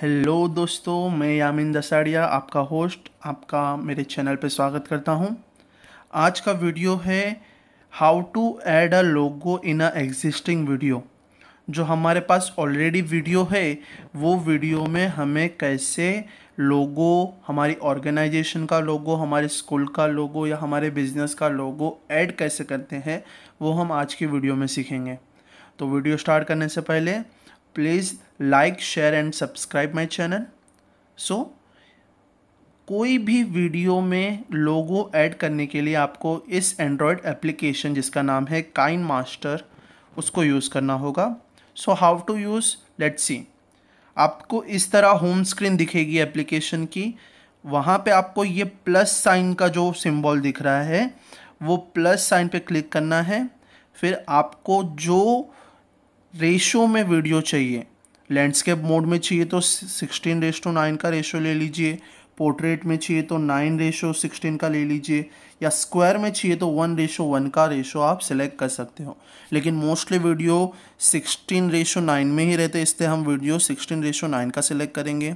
hello दोस्तों मैं यामिन दसाड़िया आपका होस्ट आपका मेरे चैनल पर स्वागत करता हूं आज का वीडियो है how to add a logo in a existing video जो हमारे पास ऑलरेडी वीडियो है वो वीडियो में हमें कैसे लोगो हमारी ऑर्गेनाइजेशन का लोगो हमारे स्कूल का लोगो या हमारे बिजनेस का लोगो ऐड कैसे करते हैं वो हम आज की वीडियो में सीखेंगे तो वीडियो स्टार्ट करने से पहले please like share and subscribe my channel so कोई भी वीडियो में लोगो ऐड करने के लिए आपको इस एंड्रॉयड एप्लीकेशन जिसका नाम है काइन मास्टर उसको यूज़ करना होगा so how to use let's see आपको इस तरह होम स्क्रीन दिखेगी एप्लीकेशन की वहाँ पे आपको ये प्लस साइन का जो सिंबल दिख रहा है वो प्लस साइन पे क्लिक करना है फिर आपको जो रेशो में वीडियो चाहिए लैंडस्केप मोड में चाहिए तो सिक्सटीन रेस टू नाइन का रेशो ले लीजिए पोर्ट्रेट में चाहिए तो नाइन रेशो सिक्सटीन का ले लीजिए या स्क्वायर में चाहिए तो वन रेशो वन का रेशो आप सिलेक्ट कर सकते हो लेकिन mostly video sixteen ratio nine में ही रहते इसलिए हम वीडियो सिक्सटीन रेशो नाइन का सिलेक्ट करेंगे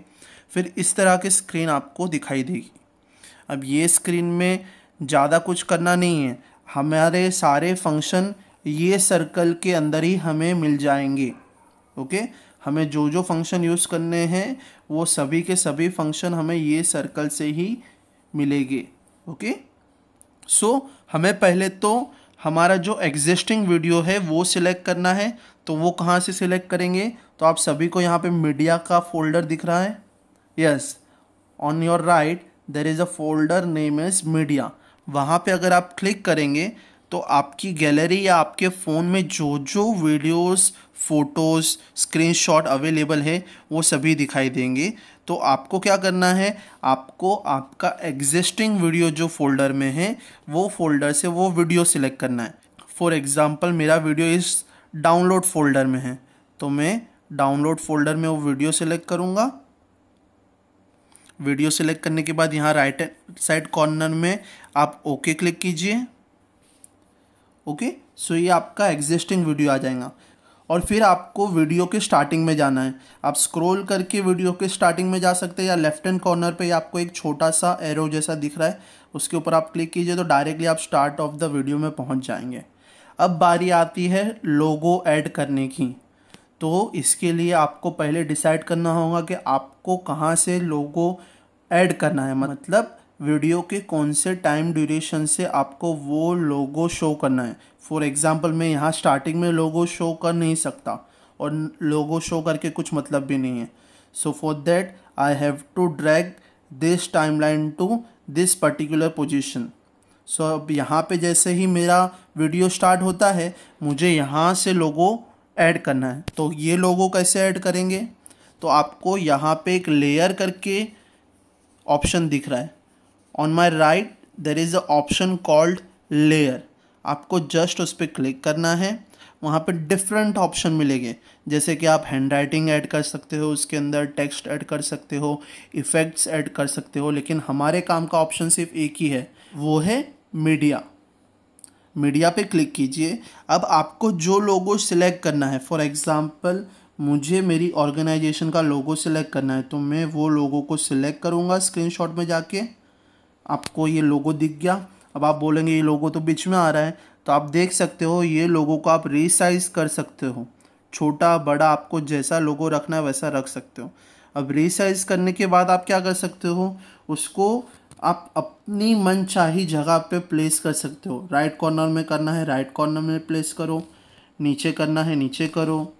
फिर इस तरह की स्क्रीन आपको दिखाई देगी अब ये स्क्रीन में ज़्यादा कुछ करना नहीं है हमारे सारे फंक्शन ये सर्कल के अंदर ही हमें मिल जाएंगे ओके हमें जो जो फंक्शन यूज़ करने हैं वो सभी के सभी फंक्शन हमें ये सर्कल से ही मिलेंगे ओके सो हमें पहले तो हमारा जो एग्जिस्टिंग वीडियो है वो सिलेक्ट करना है तो वो कहाँ से सिलेक्ट करेंगे तो आप सभी को यहाँ पे मीडिया का फोल्डर दिख रहा है yes on your right there is a folder name is media वहाँ पे अगर आप क्लिक करेंगे तो आपकी गैलरी या आपके फ़ोन में जो जो वीडियोस फ़ोटोज़ स्क्रीनशॉट अवेलेबल है वो सभी दिखाई देंगे तो आपको क्या करना है आपको आपका एग्जिस्टिंग वीडियो जो फोल्डर में है वो फोल्डर से वो वीडियो सिलेक्ट करना है फॉर एग्ज़ाम्पल मेरा वीडियो इस डाउनलोड फोल्डर में है तो मैं डाउनलोड फोल्डर में वो वीडियो सिलेक्ट करूँगा वीडियो सिलेक्ट करने के बाद यहाँ राइट साइड कॉर्नर में आप ओके क्लिक कीजिए ओके सो ये आपका एग्जिस्टिंग वीडियो आ जाएगा और फिर आपको वीडियो के स्टार्टिंग में जाना है आप स्क्रॉल करके वीडियो के स्टार्टिंग में जा सकते हैं या लेफ्ट हैंड कॉर्नर पे आपको एक छोटा सा एरो जैसा दिख रहा है उसके ऊपर आप क्लिक कीजिए तो डायरेक्टली आप स्टार्ट ऑफ द वीडियो में पहुंच जाएंगे अब बारी आती है लोगो ऐड करने की तो इसके लिए आपको पहले डिसाइड करना होगा कि आपको कहाँ से लोगो ऐड करना है मतलब वीडियो के कौन से टाइम ड्यूरेशन से आपको वो लोगो शो करना है फॉर एग्ज़ाम्पल मैं यहाँ स्टार्टिंग में लोगो शो कर नहीं सकता और लोगो शो करके कुछ मतलब भी नहीं है so for that I have to drag this time line to this particular position so अब यहाँ पे जैसे ही मेरा वीडियो स्टार्ट होता है मुझे यहाँ से लोगो ऐड करना है तो ये लोगो कैसे ऐड करेंगे तो आपको यहाँ पे एक लेयर करके ऑप्शन दिख रहा है on my right there is a option called layer आपको जस्ट उस पर क्लिक करना है वहाँ पे डिफरेंट ऑप्शन मिलेंगे जैसे कि आप हैंड राइटिंग ऐड कर सकते हो उसके अंदर टेक्स्ट ऐड कर सकते हो इफ़ेक्ट्स ऐड कर सकते हो लेकिन हमारे काम का ऑप्शन सिर्फ एक ही है वो है मीडिया मीडिया पे क्लिक कीजिए अब आपको जो लोगो सिलेक्ट करना है फॉर एग्ज़ाम्पल मुझे मेरी ऑर्गेनाइजेशन का लोगो सिलेक्ट करना है तो मैं वो लोगों को सिलेक्ट करूँगा स्क्रीन में जाके आपको ये लोगो दिख गया अब आप बोलेंगे ये लोगो तो बीच में आ रहा है तो आप देख सकते हो ये लोगो को आप रीसाइज कर सकते हो छोटा बड़ा आपको जैसा लोगो रखना है वैसा रख सकते हो अब रीसाइज करने के बाद आप क्या कर सकते हो उसको आप अपनी मनचाही जगह पे प्लेस कर सकते हो राइट कॉर्नर में करना है राइट कॉर्नर में प्लेस करो नीचे करना है नीचे करो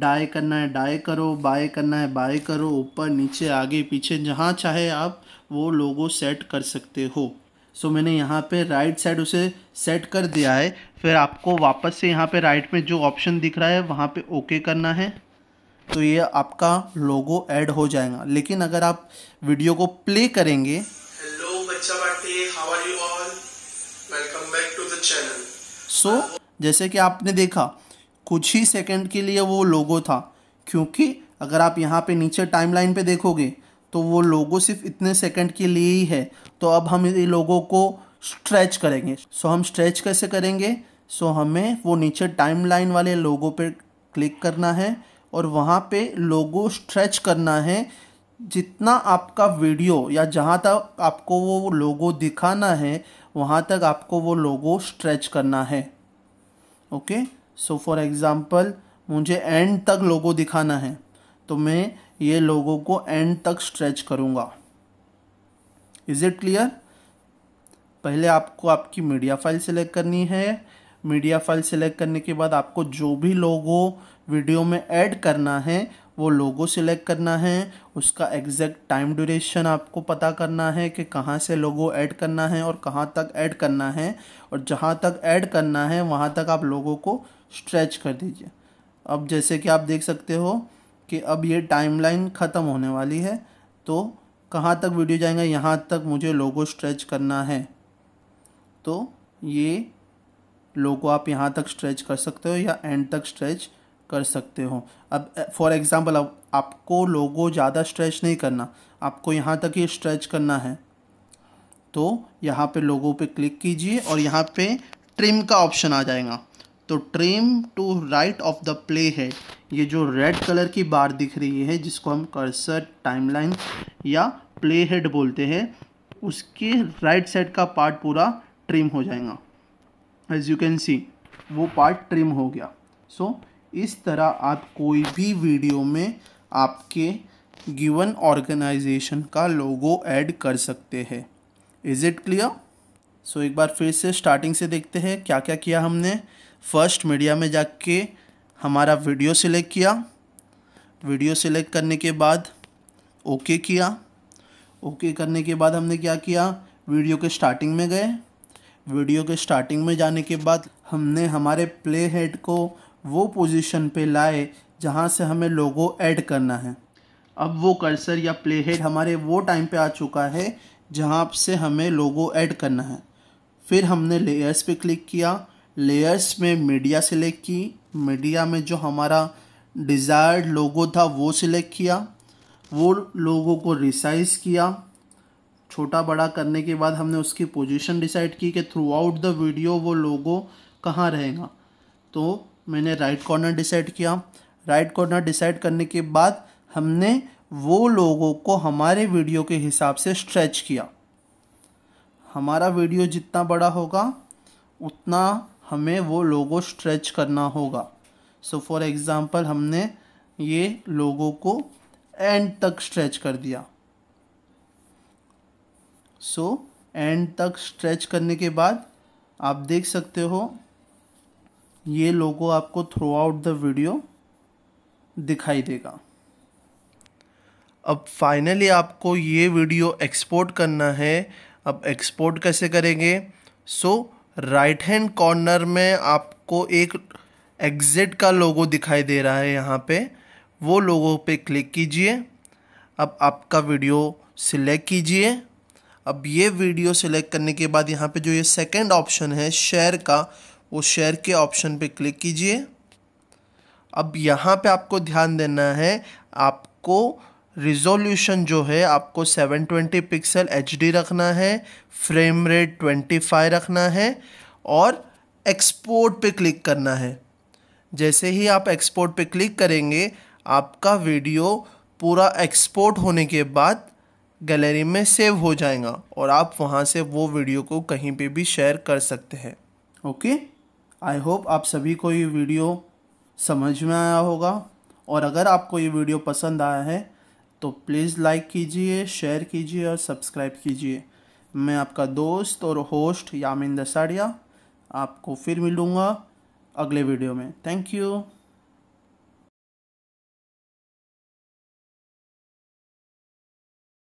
डाए करना है डाए करो बाय करना है बाय करो ऊपर नीचे आगे पीछे जहाँ चाहे आप वो लोगो सेट कर सकते हो सो so, मैंने यहाँ पे राइट साइड उसे सेट कर दिया है फिर आपको वापस से यहाँ पे राइट में जो ऑप्शन दिख रहा है वहाँ पे ओके करना है तो ये आपका लोगो ऐड हो जाएगा लेकिन अगर आप वीडियो को प्ले करेंगे हेलो बच्चा how are you all welcome back to the channel so जैसे कि आपने देखा कुछ ही सेकंड के लिए वो लोगो था क्योंकि अगर आप यहाँ पे नीचे टाइमलाइन पे देखोगे तो वो लोगो सिर्फ इतने सेकंड के लिए ही है तो अब हम ये लोगों को स्ट्रेच करेंगे सो हम स्ट्रेच कैसे करेंगे सो हमें वो नीचे टाइम लाइन वाले लोगों पर क्लिक करना है और वहाँ पे लोगो स्ट्रेच करना है जितना आपका वीडियो या जहाँ तक आपको वो लोगो दिखाना है वहाँ तक आपको वो लोगो स्ट्रेच करना है ओके सो फॉर एग्ज़ाम्पल मुझे एंड तक लोगो दिखाना है तो मैं ये लोगों को एंड तक स्ट्रेच करूँगा इज़ इट क्लियर पहले आपको आपकी मीडिया फाइल सेलेक्ट करनी है मीडिया फाइल सेलेक्ट करने के बाद आपको जो भी लोगो वीडियो में ऐड करना है वो लोगो सिलेक्ट करना है उसका एग्जैक्ट टाइम ड्यूरेशन आपको पता करना है कि कहाँ से लोगो ऐड करना है और कहाँ तक ऐड करना है और जहाँ तक ऐड करना है वहाँ तक आप लोगों को स्ट्रेच कर दीजिए अब जैसे कि आप देख सकते हो कि अब ये टाइमलाइन ख़त्म होने वाली है तो कहाँ तक वीडियो जाएगा यहाँ तक मुझे लोगो स्ट्रेच करना है तो ये लोगो आप यहाँ तक स्ट्रेच कर सकते हो या एंड तक स्ट्रेच कर सकते हो अब फॉर एग्ज़ाम्पल अब आपको लोगो ज़्यादा स्ट्रेच नहीं करना आपको यहाँ तक ही स्ट्रेच करना है तो यहाँ पे लोगो पे क्लिक कीजिए और यहाँ पे ट्रिम का ऑप्शन आ जाएगा तो trim to right of the play head ये जो रेड कलर की बार दिख रही है जिसको हम कर्सर टाइमलाइन या प्ले हेड बोलते हैं उसके राइट साइड का पार्ट पूरा ट्रिम हो जाएगा एज यू कैन सी वो पार्ट ट्रिम हो गया सो so, इस तरह आप कोई भी वीडियो में आपके गिवन ऑर्गेनाइजेशन का लोगो ऐड कर सकते हैं इज़ इट क्लियर सो एक बार फिर से स्टार्टिंग से देखते हैं क्या क्या किया हमने फर्स्ट मीडिया में जाके हमारा वीडियो सिलेक्ट किया वीडियो सिलेक्ट करने के बाद ओके किया ओके करने के बाद हमने क्या किया वीडियो के स्टार्टिंग में गए वीडियो के स्टार्टिंग में जाने के बाद हमने हमारे प्ले हेड को वो पोजीशन पे लाए जहाँ से हमें लोगो ऐड करना है अब वो कर्सर या प्ले हेड हमारे वो टाइम पे आ चुका है जहाँ से हमें लोगो ऐड करना है फिर हमने लेयर्स पे क्लिक किया लेयर्स में मीडिया सिलेक्ट की मीडिया में जो हमारा डिज़ायर्ड लोगो था वो सिलेक्ट किया वो लोगों को रिसाइज किया छोटा बड़ा करने के बाद हमने उसकी पोजीशन डिसाइड की कि थ्रू आउट द वीडियो वो लोगो कहाँ रहेगा तो मैंने राइट कॉर्नर डिसाइड किया राइट कॉर्नर डिसाइड करने के बाद हमने वो लोगों को हमारे वीडियो के हिसाब से स्ट्रेच किया हमारा वीडियो जितना बड़ा होगा उतना हमें वो लोगो स्ट्रेच करना होगा सो फॉर एग्ज़ाम्पल हमने ये लोगों को एंड तक स्ट्रेच कर दिया सो so, एंड तक स्ट्रेच करने के बाद आप देख सकते हो ये लोगो आपको थ्रू आउट द वीडियो दिखाई देगा अब फाइनली आपको ये वीडियो एक्सपोर्ट करना है अब एक्सपोर्ट कैसे करेंगे so so, right hand corner में आपको एक एग्जिट का लोगो दिखाई दे रहा है यहाँ पे वो लोगो पे क्लिक कीजिए अब आपका वीडियो सिलेक्ट कीजिए अब ये वीडियो सिलेक्ट करने के बाद यहाँ पे जो ये सेकंड ऑप्शन है शेयर का वो शेयर के ऑप्शन पे क्लिक कीजिए अब यहाँ पे आपको ध्यान देना है आपको रिजोल्यूशन जो है आपको 720 पिक्सल एच रखना है फ्रेम रेट 25 रखना है और एक्सपोर्ट पे क्लिक करना है जैसे ही आप एक्सपोर्ट पे क्लिक करेंगे आपका वीडियो पूरा एक्सपोर्ट होने के बाद गैलरी में सेव हो जाएगा और आप वहाँ से वो वीडियो को कहीं पे भी शेयर कर सकते हैं ओके आई होप आप सभी को ये वीडियो समझ में आया होगा और अगर आपको ये वीडियो पसंद आया है तो प्लीज़ लाइक कीजिए शेयर कीजिए और सब्सक्राइब कीजिए मैं आपका दोस्त और होस्ट यामिन दसाड़िया आपको फिर मिलूँगा अगले वीडियो में थैंक यू